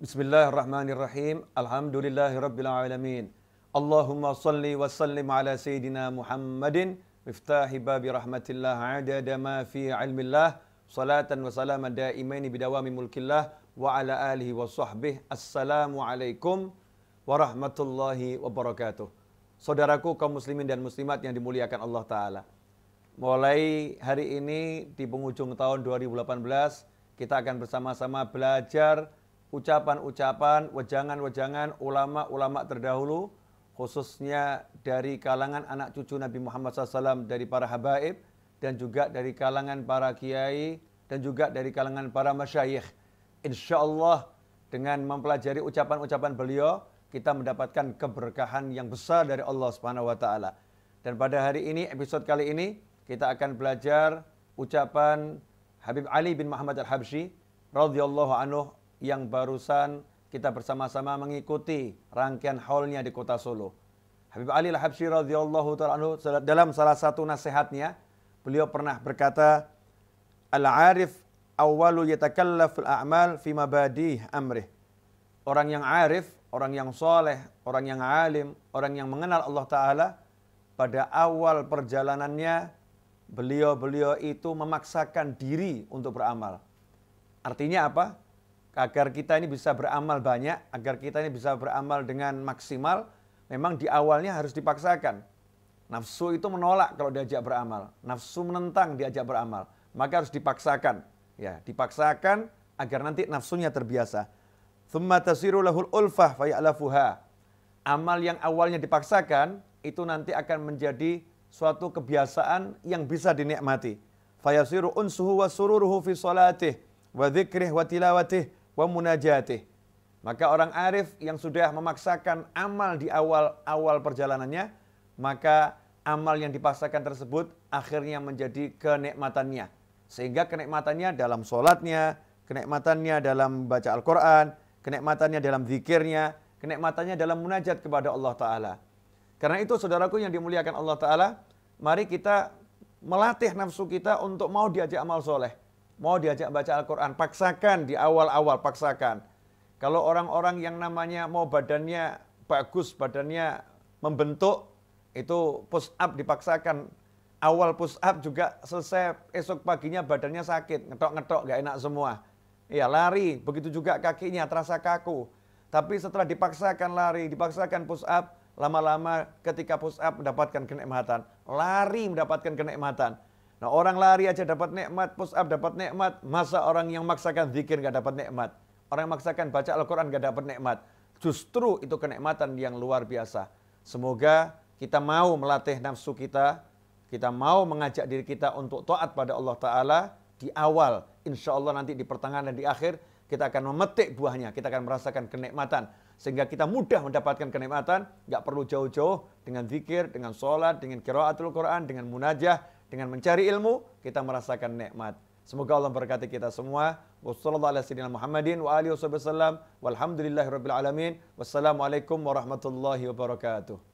Bismillahirrahmanirrahim. Alhamdulillahirabbil alamin. Allahumma salli wa sallim ala sayyidina Muhammadin miftahi babi rahmatillah adada ma fi ilmillah salatan wa salaman daimaini bidawami mulkillah wa ala alihi wa sahbihi. Assalamualaikum warahmatullahi wabarakatuh. Saudaraku kaum muslimin dan muslimat yang dimuliakan Allah taala. Mulai hari ini di penghujung tahun 2018 kita akan bersama-sama belajar ucapan-ucapan wejangan-wejangan ulama-ulama terdahulu khususnya dari kalangan anak cucu Nabi Muhammad SAW dari para habaib dan juga dari kalangan para kiai dan juga dari kalangan para masyayikh. Insya Allah dengan mempelajari ucapan-ucapan beliau kita mendapatkan keberkahan yang besar dari Allah Subhanahu wa taala. Dan pada hari ini episode kali ini kita akan belajar ucapan Habib Ali bin Muhammad Al-Habsyi radhiyallahu anhu yang barusan kita bersama-sama mengikuti rangkaian haulnya di kota Solo. Habib Ali Al-Habsyi radhiyallahu taala anhu dalam salah satu nasihatnya beliau pernah berkata Al-arif awalu yatakallaful a'mal fi mabadih amrih. Orang yang arif, orang yang soleh, orang yang alim, orang yang mengenal Allah taala pada awal perjalanannya beliau-beliau itu memaksakan diri untuk beramal. Artinya apa? agar kita ini bisa beramal banyak, agar kita ini bisa beramal dengan maksimal, memang di awalnya harus dipaksakan. Nafsu itu menolak kalau diajak beramal, nafsu menentang diajak beramal, maka harus dipaksakan. Ya, dipaksakan agar nanti nafsunya terbiasa. Thumma tasiru lahul ulfah fayalafuha. Amal yang awalnya dipaksakan itu nanti akan menjadi suatu kebiasaan yang bisa dinikmati. Fayasiru unsuhu wa sururuhu fi salatih wa wa tilawatih wa Maka orang arif yang sudah memaksakan amal di awal-awal perjalanannya, maka amal yang dipaksakan tersebut akhirnya menjadi kenikmatannya. Sehingga kenikmatannya dalam sholatnya, kenikmatannya dalam baca Al-Quran, kenikmatannya dalam zikirnya, kenikmatannya dalam munajat kepada Allah Ta'ala. Karena itu saudaraku yang dimuliakan Allah Ta'ala, mari kita melatih nafsu kita untuk mau diajak amal soleh. Mau diajak baca Al-Quran, paksakan di awal-awal, paksakan. Kalau orang-orang yang namanya mau badannya bagus, badannya membentuk, itu push up dipaksakan. Awal push up juga selesai esok paginya badannya sakit, ngetok-ngetok gak enak semua. Ya lari, begitu juga kakinya terasa kaku. Tapi setelah dipaksakan lari, dipaksakan push up, lama-lama ketika push up mendapatkan kenikmatan, lari mendapatkan kenikmatan. Nah orang lari aja dapat nikmat, push up dapat nikmat. Masa orang yang maksakan zikir nggak dapat nikmat? Orang yang maksakan baca Al-Quran nggak dapat nikmat. Justru itu kenikmatan yang luar biasa. Semoga kita mau melatih nafsu kita, kita mau mengajak diri kita untuk taat pada Allah Ta'ala di awal. Insya Allah nanti di pertengahan dan di akhir kita akan memetik buahnya, kita akan merasakan kenikmatan. Sehingga kita mudah mendapatkan kenikmatan, gak perlu jauh-jauh dengan zikir, dengan sholat, dengan kiraatul Quran, dengan munajah, dengan mencari ilmu, kita merasakan nikmat. Semoga Allah berkati kita semua. Wassalamualaikum warahmatullahi wabarakatuh.